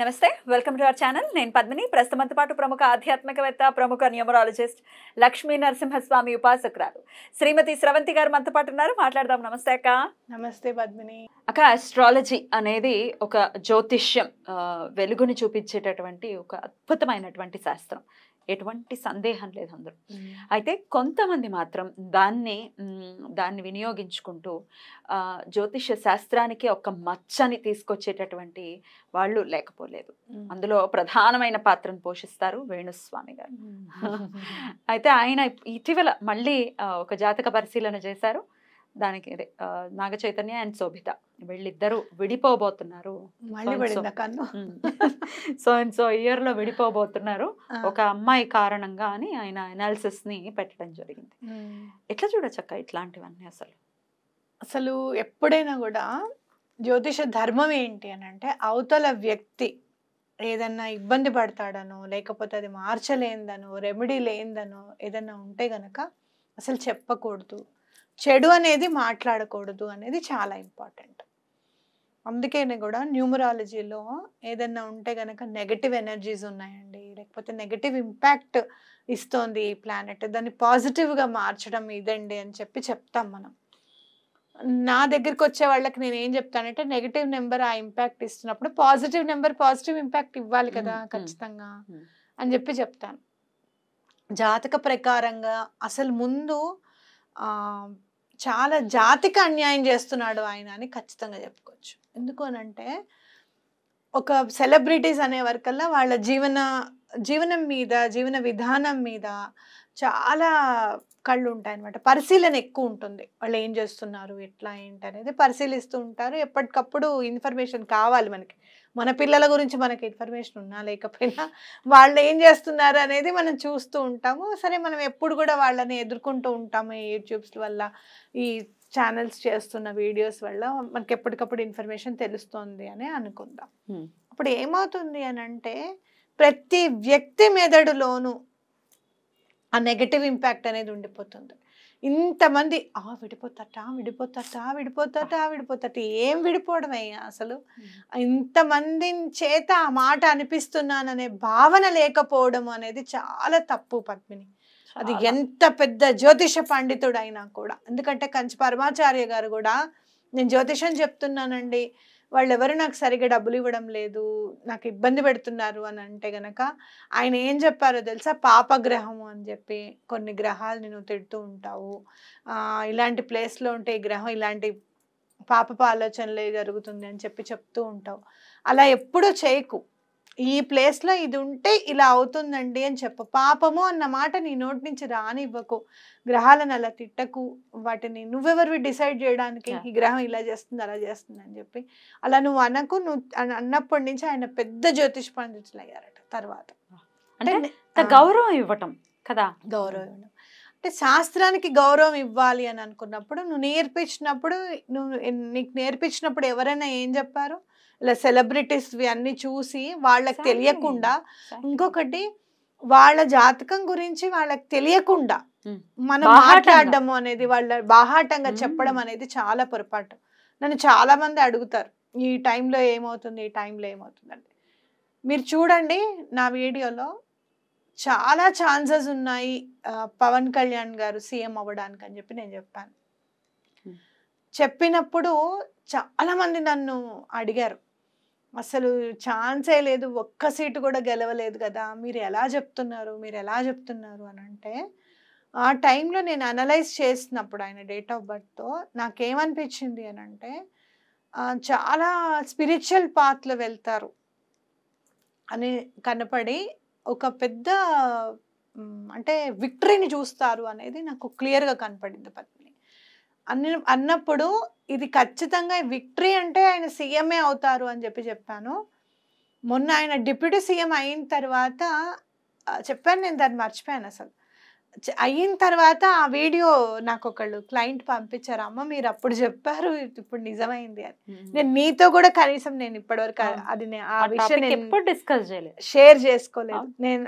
నమస్తే welcome to our channel నేను పద్మిని ప్రస్తుతంతో పాటు ప్రముఖ ఆధ్యాత్మికవేత్త ప్రముఖ న్యూమరాలజిస్ట్ లక్ష్మీ నరసింహస్వామి ఉపాసకురాలు శ్రీమతి స్రవంతి గారు మనతో పాటు ఉన్నారు మాట్లాడదాం నమస్తే అక్క నమస్తే పద్మిని అక్క ఆస్ట్రాలజీ అనేది ఒక జ్యోతిష్యం వెలుగుని చూపించేటటువంటి ఒక అద్భుతమైనటువంటి శాస్త్రం ఎటువంటి సందేహం లేదు అందరూ అయితే కొంతమంది మాత్రం దాన్ని దాన్ని వినియోగించుకుంటూ జ్యోతిష శాస్త్రానికి ఒక మచ్చని తీసుకొచ్చేటటువంటి వాళ్ళు లేకపోలేదు అందులో ప్రధానమైన పాత్రను పోషిస్తారు వేణుస్వామి గారు అయితే ఆయన ఇటీవల మళ్ళీ ఒక జాతక పరిశీలన చేశారు దానికి నాగ చైతన్య అండ్ శోభిత వీళ్ళిద్దరూ విడిపోబోతున్నారు సో అండ్ సో ఇయర్ లో విడిపోబోతున్నారు ఒక అమ్మాయి కారణంగా అని ఆయన అనాలిసిస్ ని పెట్టడం జరిగింది ఎట్లా చూడచక్క ఇట్లాంటివన్నీ అసలు అసలు ఎప్పుడైనా కూడా జ్యోతిష ధర్మం ఏంటి అని అంటే అవతల వ్యక్తి ఏదన్నా ఇబ్బంది పడతాడనో లేకపోతే అది మార్చలేందనో రెమెడీ లేదనో ఏదన్నా ఉంటే గనక అసలు చెప్పకూడదు చెడు అనేది మాట్లాడకూడదు అనేది చాలా ఇంపార్టెంట్ అందుకనే కూడా న్యూమరాలజీలో ఏదైనా ఉంటే కనుక నెగటివ్ ఎనర్జీస్ ఉన్నాయండి లేకపోతే నెగటివ్ ఇంపాక్ట్ ఇస్తోంది ఈ ప్లానెట్ దాన్ని పాజిటివ్గా మార్చడం ఇదండి అని చెప్పి చెప్తాం మనం నా దగ్గరికి వచ్చే వాళ్ళకి నేను ఏం చెప్తానంటే నెగిటివ్ నెంబర్ ఆ ఇంపాక్ట్ ఇస్తున్నప్పుడు పాజిటివ్ నెంబర్ పాజిటివ్ ఇంపాక్ట్ ఇవ్వాలి కదా ఖచ్చితంగా అని చెప్పి చెప్తాను జాతక ప్రకారంగా అసలు ముందు చాలా జాతికి అన్యాయం చేస్తున్నాడు ఆయన అని ఖచ్చితంగా చెప్పుకోవచ్చు ఎందుకనంటే ఒక సెలబ్రిటీస్ అనే వరకల్లా వాళ్ళ జీవన జీవనం మీద జీవన విధానం మీద చాలా కళ్ళు ఉంటాయి అనమాట పరిశీలన ఎక్కువ ఉంటుంది వాళ్ళు ఏం చేస్తున్నారు ఎట్లా ఏంటి అనేది పరిశీలిస్తూ ఉంటారు ఎప్పటికప్పుడు ఇన్ఫర్మేషన్ కావాలి మనకి మన పిల్లల గురించి మనకి ఇన్ఫర్మేషన్ ఉన్నా లేకపోయినా వాళ్ళు ఏం చేస్తున్నారు అనేది మనం చూస్తూ ఉంటాము సరే మనం ఎప్పుడు కూడా వాళ్ళని ఎదుర్కొంటూ ఉంటాము ఈ యూట్యూబ్స్ వల్ల ఈ ఛానల్స్ చేస్తున్న వీడియోస్ వల్ల మనకి ఎప్పటికప్పుడు ఇన్ఫర్మేషన్ తెలుస్తుంది అని అనుకుందాం అప్పుడు ఏమవుతుంది అని అంటే ప్రతి వ్యక్తి మెదడులోనూ ఆ నెగటివ్ ఇంపాక్ట్ అనేది ఉండిపోతుంది ఇంతమంది ఆ విడిపోతాట విడిపోతాట విడిపోతట విడిపోతాట ఏం విడిపోవడమయ్యా అసలు ఇంతమంది చేత ఆ మాట అనిపిస్తున్నాననే భావన లేకపోవడం అనేది చాలా తప్పు పద్మిని అది ఎంత పెద్ద జ్యోతిష పండితుడైనా కూడా ఎందుకంటే కంచి పరమాచార్య గారు కూడా నేను జ్యోతిషం చెప్తున్నానండి వాళ్ళు ఎవరు నాకు సరిగ్గా డబ్బులు ఇవ్వడం లేదు నాకు ఇబ్బంది పెడుతున్నారు అని అంటే గనక ఆయన ఏం చెప్పారో తెలుసా పాపగ్రహము అని చెప్పి కొన్ని గ్రహాలు నువ్వు తిడుతూ ఉంటావు ఇలాంటి ప్లేస్లో ఉంటే ఈ గ్రహం ఇలాంటి పాపపు ఆలోచనలే జరుగుతుంది అని చెప్పి చెప్తూ ఉంటావు అలా ఎప్పుడూ చేయకు ఈ ప్లేస్లో ఇది ఉంటే ఇలా అవుతుందండి అని చెప్ప పాపము అన్న మాట నీ నోటి నుంచి రానివ్వకు గ్రహాలను అలా తిట్టకు వాటిని నువ్వెవరివి డిసైడ్ చేయడానికి ఈ గ్రహం ఇలా చేస్తుంది అలా చేస్తుంది అని చెప్పి అలా నువ్వు అనకు నువ్వు అన్నప్పటి నుంచి ఆయన పెద్ద జ్యోతిష్ పండితులు అయ్యారట తర్వాత అంటే గౌరవం ఇవ్వటం కదా గౌరవం ఇవ్వడం అంటే శాస్త్రానికి గౌరవం ఇవ్వాలి అని అనుకున్నప్పుడు నువ్వు నేర్పించినప్పుడు నువ్వు నీకు నేర్పించినప్పుడు ఎవరైనా ఏం చెప్పారు ఇలా అన్ని చూసి వాళ్ళకి తెలియకుండా ఇంకొకటి వాళ్ళ జాతకం గురించి వాళ్ళకి తెలియకుండా మనం మాట్లాడడం అనేది వాళ్ళ బాహాటంగా చెప్పడం అనేది చాలా పొరపాటు నన్ను చాలా మంది అడుగుతారు ఈ టైంలో ఏమవుతుంది ఈ టైంలో ఏమవుతుందండి మీరు చూడండి నా వీడియోలో చాలా ఛాన్సెస్ ఉన్నాయి పవన్ కళ్యాణ్ గారు సీఎం అవ్వడానికి అని చెప్పి నేను చెప్పాను చెప్పినప్పుడు చాలా మంది నన్ను అడిగారు అసలు ఛాన్సే లేదు ఒక్క సీటు కూడా గెలవలేదు కదా మీరు ఎలా చెప్తున్నారు మీరు ఎలా చెప్తున్నారు అని అంటే ఆ టైంలో నేను అనలైజ్ చేసినప్పుడు ఆయన డేట్ ఆఫ్ బర్త్తో నాకేమనిపించింది అని అంటే చాలా స్పిరిచువల్ పాత్లో వెళ్తారు అని కనపడి ఒక పెద్ద అంటే విక్టరీని చూస్తారు అనేది నాకు క్లియర్గా కనపడింది అన్ని అన్నప్పుడు ఇది ఖచ్చితంగా విక్టరీ అంటే ఆయన సీఎంఏ అవుతారు అని చెప్పి చెప్పాను మొన్న ఆయన డిప్యూటీ సీఎం అయిన తర్వాత చెప్పాను నేను దాన్ని మర్చిపోయాను అసలు అయిన తర్వాత ఆ వీడియో నాకు ఒకళ్ళు క్లయింట్ పంపించారు అమ్మ మీరు అప్పుడు చెప్పారు ఇప్పుడు నిజమైంది అని నేను మీతో కూడా కనీసం నేను ఇప్పటివరకు అది ఆ విషయం ఎప్పుడు డిస్కస్ చేయలేదు షేర్ చేసుకోలేదు నేను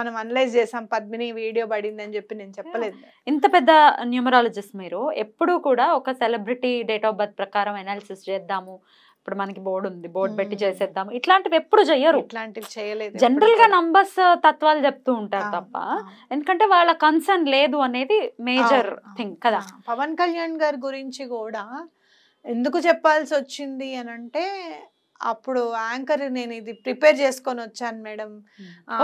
మనం అనలైజ్ చేసాం పద్మిని వీడియో పడింది అని చెప్పి నేను చెప్పలేదు ఇంత పెద్ద న్యూమరాలజిస్ట్ మీరు ఎప్పుడు కూడా ఒక సెలబ్రిటీ డేట్ ఆఫ్ బర్త్ ప్రకారం అనాలిసిస్ చేద్దాము ఇప్పుడు మనకి బోర్డు ఉంది బోర్డు పెట్టి చేసేద్దాం ఇట్లాంటివి ఎప్పుడు చేయరు ఇట్లాంటివి చేయలేదు జనరల్ గా నంబర్స్ uh, తత్వాలు చెప్తూ ఉంటారు తప్ప ఎందుకంటే వాళ్ళ కన్సర్న్ లేదు అనేది మేజర్ థింగ్ కదా పవన్ కళ్యాణ్ గారి గురించి కూడా ఎందుకు చెప్పాల్సి వచ్చింది అని అంటే అప్పుడు యాంకర్ నేను ఇది ప్రిపేర్ చేసుకొని వచ్చాను మేడం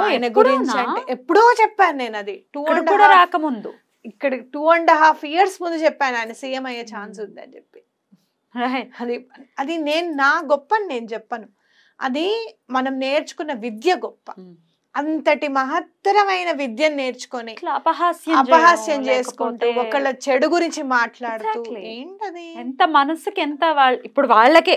ఆయన గురించి అంటే ఎప్పుడో చెప్పాను నేను అది టూ అండ్ రాకముందు ఇక్కడ టూ అండ్ హాఫ్ ఇయర్స్ ముందు చెప్పాను ఆయన సీఎం అయ్యే ఛాన్స్ ఉందని చెప్పి అది అది నేను నా గొప్ప నేను చెప్పను అది మనం నేర్చుకున్న విద్య గొప్ప hmm. అంతటి మహత్తరమైన విద్యను నేర్చుకొని అపహాస్యం చేసుకుంటూ ఒకళ్ళ చెడు గురించి మాట్లాడుతూ ఏంటది ఎంత మనసుకి ఎంత వాళ్ళు ఇప్పుడు వాళ్ళకే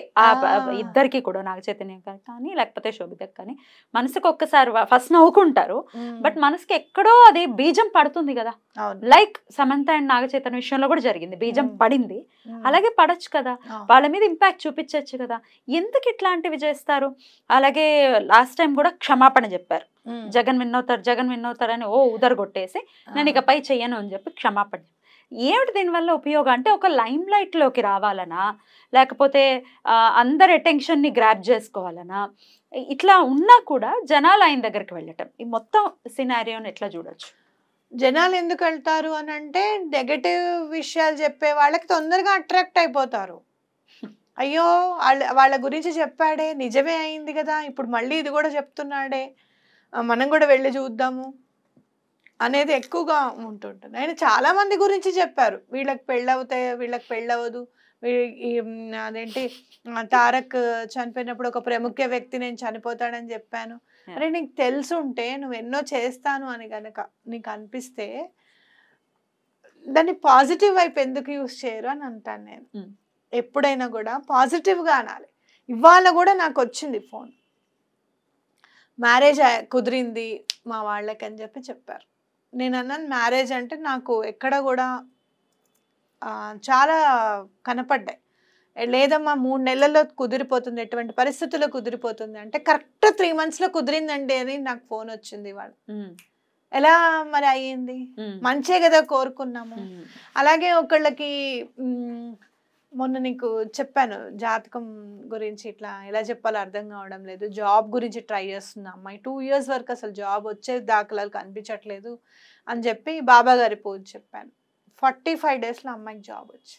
ఇద్దరికి కూడా నాగ చైతన్యం కానీ లేకపోతే శోభిత కానీ మనసుకు ఒక్కసారి ఫస్ట్ నవ్వుకుంటారు hmm. బట్ మనసుకి ఎక్కడో అది బీజం పడుతుంది కదా లైక్ సమంత అండ్ నాగచైతన్య విషయంలో కూడా జరిగింది బీజం పడింది అలాగే పడచ్చు కదా వాళ్ళ మీద ఇంపాక్ట్ చూపించవచ్చు కదా ఎందుకు ఇట్లాంటివి చేస్తారు అలాగే లాస్ట్ టైం కూడా క్షమాపణ చెప్పారు జగన్ విన్నవుతారు జగన్ విన్నవుతారు అని ఓ కొట్టేసి నేను ఇకపై చెయ్యను అని చెప్పి క్షమాపణ ఏమిటి దీనివల్ల ఉపయోగం అంటే ఒక లైమ్ లైట్లోకి రావాలనా లేకపోతే అందరి అటెన్షన్ని గ్రాప్ చేసుకోవాలనా ఇట్లా ఉన్నా కూడా జనాలు ఆయన దగ్గరికి వెళ్ళటం ఈ మొత్తం సినారియోని ఎట్లా చూడొచ్చు జనాలు ఎందుకు వెళ్తారు అని అంటే నెగటివ్ విషయాలు చెప్పే వాళ్ళకి తొందరగా అట్రాక్ట్ అయిపోతారు అయ్యో వాళ్ళ వాళ్ళ గురించి చెప్పాడే నిజమే అయింది కదా ఇప్పుడు మళ్ళీ ఇది కూడా చెప్తున్నాడే మనం కూడా వెళ్ళి చూద్దాము అనేది ఎక్కువగా ఉంటుంటుంది ఆయన చాలామంది గురించి చెప్పారు వీళ్ళకి పెళ్ళవుతాయి వీళ్ళకి పెళ్ళవదు అదేంటి తారక్ చనిపోయినప్పుడు ఒక ప్రముఖ వ్యక్తి నేను చనిపోతాడని చెప్పాను అరే నీకు తెలుసుంటే నువ్వు ఎన్నో చేస్తాను అని కనుక నీకు అనిపిస్తే దాన్ని పాజిటివ్ వైపు ఎందుకు యూస్ చేయరు అని అంటాను నేను ఎప్పుడైనా కూడా పాజిటివ్గా అనాలి ఇవాళ కూడా నాకు వచ్చింది ఫోన్ మ్యారేజ్ కుదిరింది మా వాళ్ళకి అని చెప్పి చెప్పారు నేను అన్నాను మ్యారేజ్ అంటే నాకు ఎక్కడ కూడా చాలా కనపడ్డాయి లేదమ్మా మూడు నెలల్లో కుదిరిపోతుంది ఎటువంటి పరిస్థితుల్లో కుదిరిపోతుంది అంటే కరెక్ట్ త్రీ మంత్స్లో కుదిరిందండి అని నాకు ఫోన్ వచ్చింది వాళ్ళు ఎలా మరి అయ్యింది మంచే కదా కోరుకున్నాము అలాగే ఒకళ్ళకి మొన్న నీకు చెప్పాను జాతకం గురించి ఇట్లా ఎలా చెప్పాలో అర్థం కావడం లేదు జాబ్ గురించి ట్రై చేస్తున్నాం అమ్మాయి టూ ఇయర్స్ వరకు అసలు జాబ్ వచ్చే దాఖలాలు కనిపించట్లేదు అని చెప్పి బాబా గారి పోజ్ చెప్పాను ఫార్టీ ఫైవ్ డేస్లో అమ్మాయికి జాబ్ వచ్చి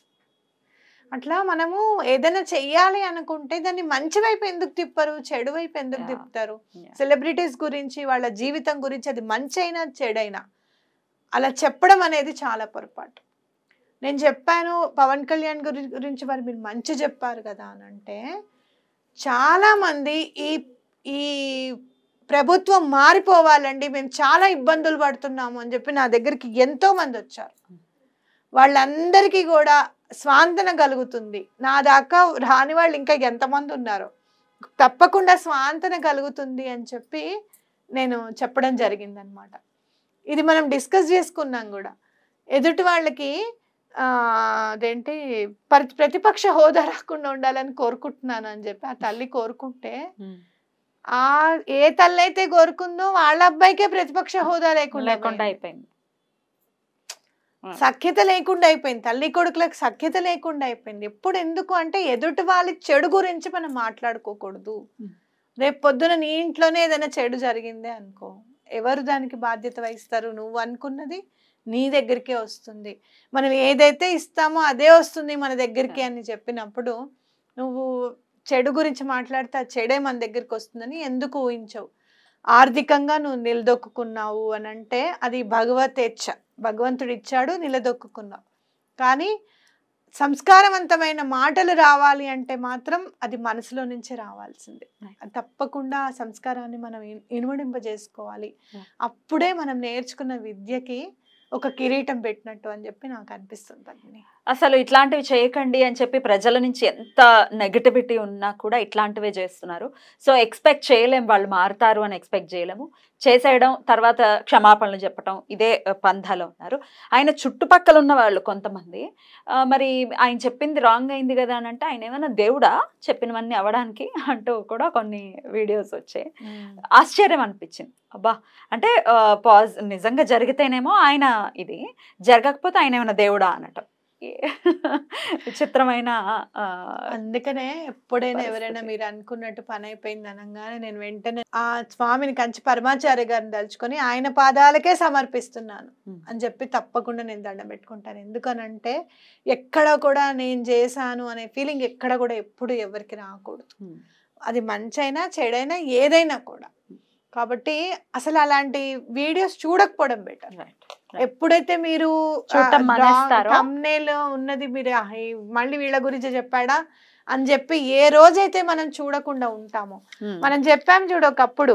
అట్లా మనము ఏదైనా చెయ్యాలి అనుకుంటే దాన్ని మంచి వైపు ఎందుకు తిప్పరు చెడు వైపు ఎందుకు తిప్పుతారు సెలబ్రిటీస్ గురించి వాళ్ళ జీవితం గురించి అది మంచి అయినా చెడైనా అలా చెప్పడం అనేది చాలా పొరపాటు నేను చెప్పాను పవన్ కళ్యాణ్ గురి గురించి మరి మీరు మంచి చెప్పారు కదా అని అంటే చాలామంది ఈ ఈ ప్రభుత్వం మారిపోవాలండి మేము చాలా ఇబ్బందులు పడుతున్నాము అని చెప్పి నా దగ్గరికి ఎంతోమంది వచ్చారు వాళ్ళందరికీ కూడా స్వాంతన కలుగుతుంది నా దాకా రాని వాళ్ళు ఇంకా ఎంతమంది ఉన్నారో తప్పకుండా స్వాంతన కలుగుతుంది అని చెప్పి నేను చెప్పడం జరిగిందనమాట ఇది మనం డిస్కస్ చేసుకున్నాం కూడా ఎదుటి వాళ్ళకి అదేంటి ప్రతి ప్రతిపక్ష హోదా రాకుండా ఉండాలని కోరుకుంటున్నాను అని చెప్పి ఆ తల్లి కోరుకుంటే ఆ ఏ తల్లి అయితే కోరుకుందో వాళ్ళ అబ్బాయికే ప్రతిపక్ష హోదా లేకుండా లేకుండా అయిపోయింది సఖ్యత లేకుండా అయిపోయింది తల్లి కొడుకులకు సఖ్యత లేకుండా అయిపోయింది ఎప్పుడు ఎందుకు అంటే ఎదుటి వాళ్ళ చెడు గురించి మనం మాట్లాడుకోకూడదు రేపు పొద్దున నీ ఇంట్లోనే ఏదైనా చెడు జరిగిందే అనుకో ఎవరు దానికి బాధ్యత వహిస్తారు నువ్వు అనుకున్నది నీ దగ్గరికే వస్తుంది మనం ఏదైతే ఇస్తామో అదే వస్తుంది మన దగ్గరికి అని చెప్పినప్పుడు నువ్వు చెడు గురించి మాట్లాడితే ఆ చెడే మన దగ్గరికి వస్తుందని ఎందుకు ఊహించవు ఆర్థికంగా నువ్వు నిలదొక్కున్నావు అని అంటే అది భగవతేచ్ఛ భగవంతుడు ఇచ్చాడు నిలదొక్కున్నావు కానీ సంస్కారవంతమైన మాటలు రావాలి అంటే మాత్రం అది మనసులో నుంచి రావాల్సిందే తప్పకుండా ఆ సంస్కారాన్ని మనం ఇన్వడింపజేసుకోవాలి అప్పుడే మనం నేర్చుకున్న విద్యకి ఒక కిరీటం పెట్టినట్టు అని చెప్పి నాకు అనిపిస్తుంది అసలు ఇట్లాంటివి చేయకండి అని చెప్పి ప్రజల నుంచి ఎంత నెగటివిటీ ఉన్నా కూడా ఇట్లాంటివే చేస్తున్నారు సో ఎక్స్పెక్ట్ చేయలేము వాళ్ళు మారుతారు అని ఎక్స్పెక్ట్ చేయలేము చేసేయడం తర్వాత క్షమాపణలు చెప్పడం ఇదే పంధాలో ఉన్నారు ఆయన చుట్టుపక్కల ఉన్న వాళ్ళు కొంతమంది మరి ఆయన చెప్పింది రాంగ్ అయింది కదా అని అంటే ఆయన ఏమైనా దేవుడా చెప్పినవన్నీ అవ్వడానికి అంటూ కూడా కొన్ని వీడియోస్ వచ్చాయి ఆశ్చర్యం అనిపించింది అబ్బా అంటే పాజ్ నిజంగా జరిగితేనేమో ఆయన ఇది జరగకపోతే ఆయన ఏమైనా దేవుడా అనటం విచిత్రమైన అందుకనే ఎప్పుడైనా ఎవరైనా మీరు అనుకున్నట్టు పని అయిపోయింది అనగానే నేను వెంటనే ఆ స్వామిని కంచి పరమాచార్య గారిని దలుచుకొని ఆయన పాదాలకే సమర్పిస్తున్నాను అని చెప్పి తప్పకుండా నేను దండం పెట్టుకుంటాను ఎందుకనంటే ఎక్కడ కూడా నేను చేశాను అనే ఫీలింగ్ ఎక్కడ కూడా ఎప్పుడు ఎవరికి రాకూడదు అది మంచైనా చెడైనా ఏదైనా కూడా కాబట్టి అసలు అలాంటి వీడియోస్ చూడకపోవడం బెటర్ ఎప్పుడైతే మీరు ఉన్నది మీరు మళ్ళీ వీళ్ళ గురించి చెప్పాడా అని చెప్పి ఏ రోజైతే మనం చూడకుండా ఉంటామో hmm. మనం చెప్పాం చూడు ఒకప్పుడు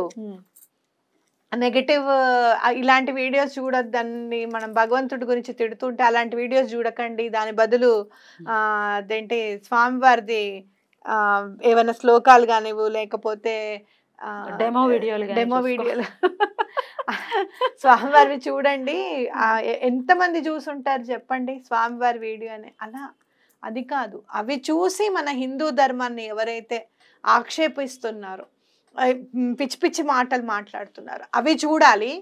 నెగటివ్ hmm. ఇలాంటి వీడియోస్ చూడద్దని మనం భగవంతుడి గురించి తిడుతుంటే అలాంటి వీడియోస్ చూడకండి దాని బదులు hmm. అదేంటి స్వామివారిది ఏమైనా శ్లోకాలు కానివ్వు లేకపోతే డెమో వీడియోలు డెమో వీడియోలు స్వామివారివి చూడండి ఎంతమంది చూసుంటారు చెప్పండి స్వామివారి వీడియో అని అలా అది కాదు అవి చూసి మన హిందూ ధర్మాన్ని ఎవరైతే ఆక్షేపిస్తున్నారో పిచ్చి పిచ్చి మాటలు మాట్లాడుతున్నారు అవి చూడాలి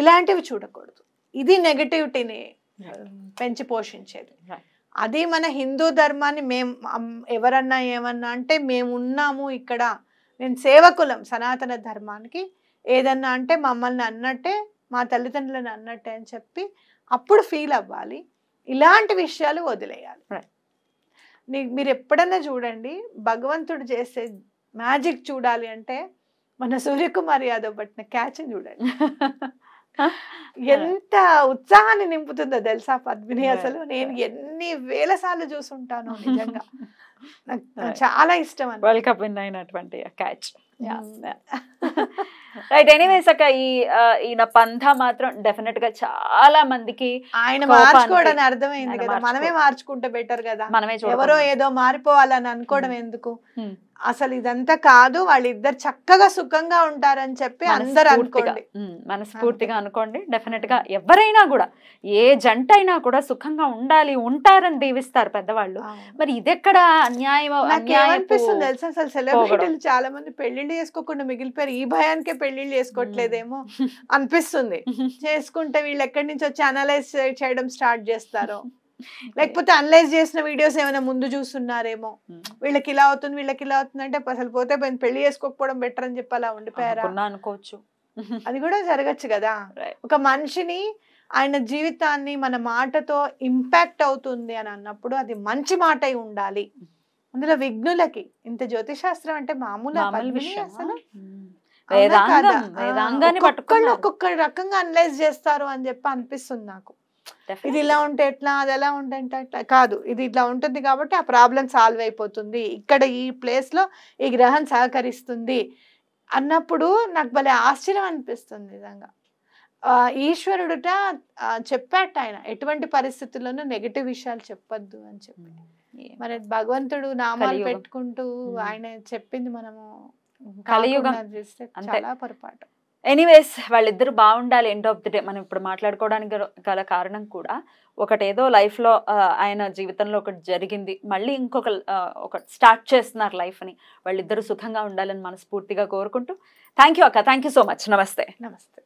ఇలాంటివి చూడకూడదు ఇది నెగటివిటీని పెంచి పోషించేది అది మన హిందూ ధర్మాన్ని మేము ఎవరన్నా ఏమన్నా అంటే మేము ఉన్నాము ఇక్కడ నేను సేవకులం సనాతన ధర్మానికి ఏదన్నా అంటే మమ్మల్ని అన్నట్టే మా తల్లిదండ్రులను అన్నట్టే అని చెప్పి అప్పుడు ఫీల్ అవ్వాలి ఇలాంటి విషయాలు వదిలేయాలి నీ మీరు ఎప్పుడన్నా చూడండి భగవంతుడు చేసే మ్యాజిక్ చూడాలి అంటే మన సూర్యకుమార్ యాదవ్ పట్టిన క్యాచ్ చూడండి ఎంత ఉత్సాహాన్ని నింపుతుందో తెలుసా పద్మిని అసలు నేను ఎన్ని వేల సార్లు చూసుంటాను నిజంగా చాలా ఇష్టం వరల్డ్ కప్ విన్ అయినటువంటి క్యాచ్ mm, రైట్ ఎనీవేస్ అక్క ఈ ఈయన పంథ మాత్రం డెఫినెట్ గా చాలా మందికి ఆయన మార్చుకోవడం అర్థమైంది కదా మనమే మార్చుకుంటే బెటర్ కదా మనమే ఎవరో ఏదో మారిపోవాలని అనుకోవడం hmm. ఎందుకు hmm. అసలు ఇదంతా కాదు వాళ్ళిద్దరు చక్కగా సుఖంగా ఉంటారని చెప్పి అందరు అనుకోండి మనస్ఫూర్తిగా అనుకోండి hmm. డెఫినెట్ గా ఎవరైనా కూడా ఏ జంట అయినా కూడా సుఖంగా ఉండాలి ఉంటారని దీవిస్తారు పెద్దవాళ్ళు మరి ఇదెక్కడ అన్యాయం అనిపిస్తుంది తెలుసు అసలు సెలబ్రిటీలు చాలా మంది పెళ్లిళ్ళు చేసుకోకుండా మిగిలిపోయారు ఈ భయానికే పెళ్లిళ్ళు చేసుకోవట్లేదేమో అనిపిస్తుంది చేసుకుంటే వీళ్ళు ఎక్కడి నుంచి వచ్చి అనలైజ్ చేయడం స్టార్ట్ చేస్తారో లేకపోతే అనలైజ్ చేసిన వీడియోస్ ఏమైనా ముందు చూస్తున్నారేమో వీళ్ళకి ఇలా అవుతుంది వీళ్ళకి ఇలా అవుతుంది అంటే అసలు పోతే పెళ్లి చేసుకోకపోవడం బెటర్ అని చెప్పి అలా ఉండిపోయారా అనుకోవచ్చు అది కూడా జరగచ్చు కదా ఒక మనిషిని ఆయన జీవితాన్ని మన మాటతో ఇంపాక్ట్ అవుతుంది అని అన్నప్పుడు అది మంచి మాట అయి ఉండాలి అందులో విఘ్నులకి ఇంత జ్యోతిశాస్త్రం అంటే మామూలు అసలు వేదాంగాన్ని ఒక్కొక్క రకంగా అనలైజ్ చేస్తారు అని చెప్పి అనిపిస్తుంది నాకు ఇది ఇలా ఉంటే ఎట్లా అది ఎలా ఉంటే అట్లా కాదు ఇది ఇట్లా ఉంటుంది కాబట్టి ఆ ప్రాబ్లం సాల్వ్ అయిపోతుంది ఇక్కడ ఈ ప్లేస్ లో ఈ గ్రహం సహకరిస్తుంది అన్నప్పుడు నాకు భలే ఆశ్చర్యం అనిపిస్తుంది నిజంగా ఈశ్వరుడుట చెప్పాట ఆయన ఎటువంటి పరిస్థితుల్లోనూ నెగిటివ్ విషయాలు చెప్పొద్దు అని చెప్పి hmm. మరి భగవంతుడు నామాలు పెట్టుకుంటూ hmm. ఆయన చెప్పింది మనము కలియుగం అంతే పొరపాటు ఎనీవేస్ వాళ్ళిద్దరు బాగుండాలి ఎండ్ ఆఫ్ ది డే మనం ఇప్పుడు మాట్లాడుకోవడానికి గల కారణం కూడా ఒకటేదో లైఫ్లో ఆయన జీవితంలో ఒకటి జరిగింది మళ్ళీ ఇంకొక ఒక స్టార్ట్ చేస్తున్నారు లైఫ్ని వాళ్ళిద్దరూ సుఖంగా ఉండాలని మనస్ఫూర్తిగా కోరుకుంటూ థ్యాంక్ యూ అక్క థ్యాంక్ యూ సో మచ్ నమస్తే నమస్తే